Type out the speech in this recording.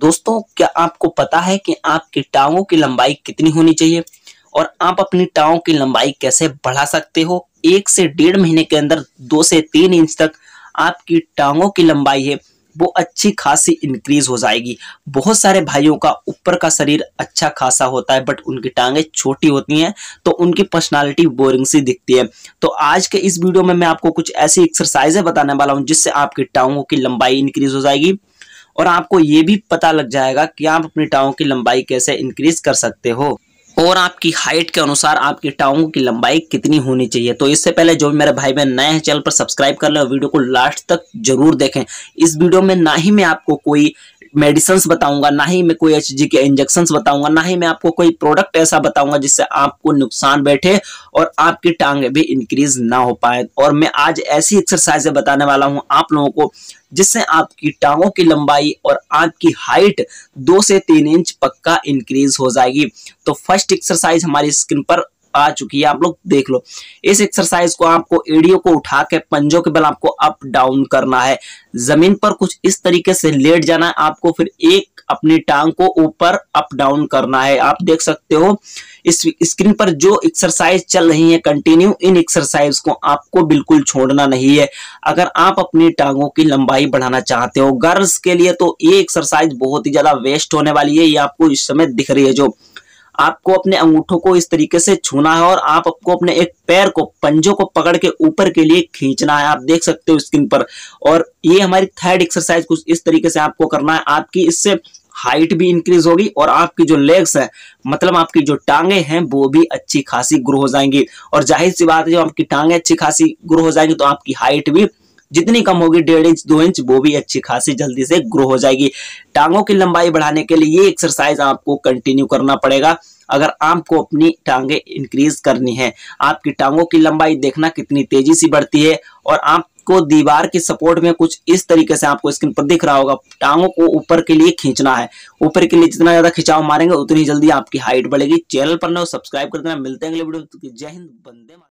दोस्तों क्या आपको पता है कि आपकी टांगों की लंबाई कितनी होनी चाहिए और आप अपनी टांगों की लंबाई कैसे बढ़ा सकते हो एक से डेढ़ महीने के अंदर दो से तीन इंच तक आपकी टांगों की लंबाई है वो अच्छी खासी इंक्रीज हो जाएगी बहुत सारे भाइयों का ऊपर का शरीर अच्छा खासा होता है बट उनकी टांगें छोटी होती हैं तो उनकी पर्सनालिटी बोरिंग सी दिखती है तो आज के इस वीडियो में मैं आपको कुछ ऐसी एक्सरसाइजें बताने वाला हूँ जिससे आपकी टांगों की लंबाई इंक्रीज हो जाएगी और आपको ये भी पता लग जाएगा कि आप अपनी टाँगों की लंबाई कैसे इंक्रीज कर सकते हो और आपकी हाइट के अनुसार आपकी टाओं की लंबाई कितनी होनी चाहिए तो इससे पहले जो भी मेरे भाई बहन नए हैं चैनल पर सब्सक्राइब कर लें और वीडियो को लास्ट तक जरूर देखें इस वीडियो में ना ही मैं आपको कोई मेडिसन्स बताऊंगा ना ही मैं कोई एच के इंजेक्शन बताऊंगा ना ही मैं आपको कोई प्रोडक्ट ऐसा बताऊंगा जिससे आपको नुकसान बैठे और आपकी टांगे भी इंक्रीज ना हो पाए और मैं आज ऐसी एक्सरसाइजें बताने वाला हूं आप लोगों को जिससे आपकी टांगों की लंबाई और आपकी हाइट दो से तीन इंच पक्का इंक्रीज हो जाएगी तो फर्स्ट एक्सरसाइज हमारी स्क्रीन पर आ चुकी है आप लोग देख लो इस एक्सरसाइज को आपको एडियो को उठा के पंजों के बल आपको अप डाउन करना है जमीन पर कुछ इस तरीके से लेट जाना है आपको फिर एक अपनी टांग को ऊपर अप डाउन करना है आप देख सकते हो इस स्क्रीन पर जो एक्सरसाइज चल रही है कंटिन्यू इन एक्सरसाइज को आपको बिल्कुल छोड़ना नहीं है अगर आप अपनी टांगों की लंबाई बढ़ाना चाहते हो गर्ल्स के लिए तो ये एक्सरसाइज बहुत ही ज्यादा वेस्ट होने वाली है ये आपको इस समय दिख रही है जो आपको अपने अंगूठों को इस तरीके से छूना है और आप आपको अपने एक पैर को पंजों को पकड़ के ऊपर के लिए खींचना है आप देख सकते हो स्क्रीन पर और ये हमारी थर्ड एक्सरसाइज कुछ इस तरीके से आपको करना है आपकी इससे हाइट भी इंक्रीज होगी और आपकी जो लेग्स है मतलब आपकी जो टांगे हैं वो भी अच्छी खासी ग्रो हो जाएंगी और जाहिर सी बात है जब आपकी टांगे अच्छी खासी ग्रो हो जाएंगी तो आपकी हाइट भी जितनी कम होगी डेढ़ इंच दो इंच वो भी अच्छी खासी जल्दी से ग्रो हो जाएगी टांगों की लंबाई बढ़ाने के लिए ये एक्सरसाइज आपको कंटिन्यू करना पड़ेगा अगर आपको अपनी टांगे इंक्रीज करनी है आपकी टांगों की लंबाई देखना कितनी तेजी से बढ़ती है और आप को दीवार की सपोर्ट में कुछ इस तरीके से आपको स्क्रीन पर दिख रहा होगा टांगों को ऊपर के लिए खींचना है ऊपर के लिए जितना ज्यादा खिंचाव मारेंगे उतनी जल्दी आपकी हाइट बढ़ेगी चैनल पर ना सब्सक्राइब कर देना मिलते हैं अगले वीडियो जय हिंद बंदे